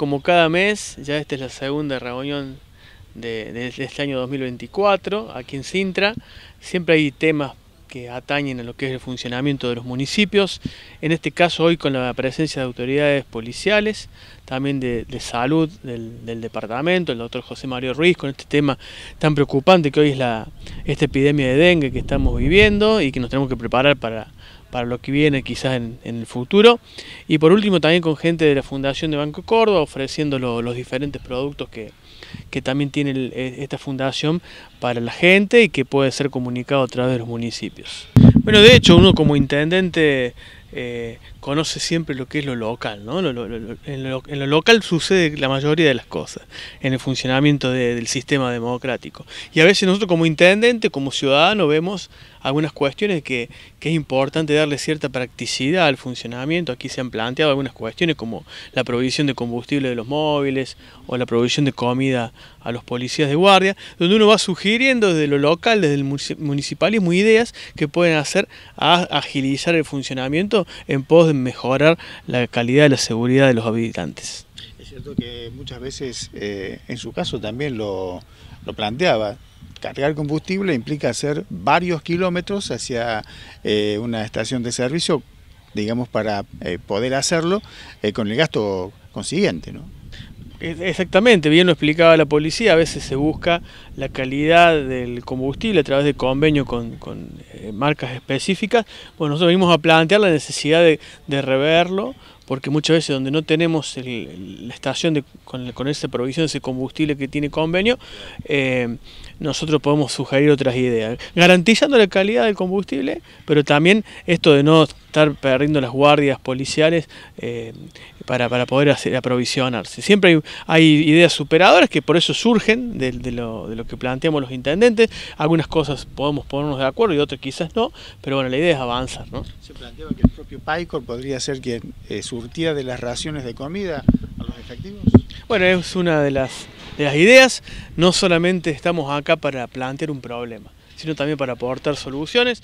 como cada mes, ya esta es la segunda reunión de, este año 2024 aquí en Sintra. Siempre hay temas que atañen a lo que es el funcionamiento de los municipios. En este caso hoy con la presencia de autoridades policiales, también de, salud del, departamento, el doctor José Mario Ruiz, con este tema tan preocupante que hoy es la, esta epidemia de dengue que estamos viviendo y que nos tenemos que preparar para para lo que viene quizás en, el futuro. Y por último también con gente de la Fundación de Banco Córdoba ofreciendo los diferentes productos que, también tiene e, esta fundación para la gente y que puede ser comunicado a través de los municipios. Bueno, de hecho uno como intendente eh, conoce siempre lo que es lo local, ¿no? en, lo, local sucede la mayoría de las cosas, en el funcionamiento del sistema democrático. Y a veces nosotros como intendente, como ciudadano, vemos algunas cuestiones que, es importante darle cierta practicidad al funcionamiento. Aquí se han planteado algunas cuestiones como la provisión de combustible de los móviles o la provisión de comida a los policías de guardia, donde uno va sugiriendo desde lo local, desde el municipalismo, ideas que pueden hacer a agilizar el funcionamiento en pos de mejorar la calidad y la seguridad de los habitantes. Es cierto que muchas veces, eh, en su caso también lo, planteaba, cargar combustible implica hacer varios kilómetros hacia eh, una estación de servicio, digamos, para eh, poder hacerlo con el gasto consiguiente, ¿no? Exactamente, bien lo explicaba la policía, a veces se busca la calidad del combustible a través de convenio con, eh, marcas específicas. Bueno, nosotros venimos a plantear la necesidad de, reverlo, porque muchas veces donde no tenemos la estación con, con, esa provisión, ese combustible que tiene convenio, eh, nosotros podemos sugerir otras ideas, garantizando la calidad del combustible, pero también esto de no estar perdiendo las guardias policiales eh, para, poder aprovisionarse. Siempre hay, ideas superadoras que por eso surgen de, lo, que planteamos los intendentes. Algunas cosas podemos ponernos de acuerdo y otras quizás no, pero bueno, la idea es avanzar. ¿no? Se planteaba que el propio PAICOR podría ser que eh, surtía de las raciones de comida a los efectivos. Bueno, es una de las de las ideas, no solamente estamos acá para plantear un problema, sino también para aportar soluciones.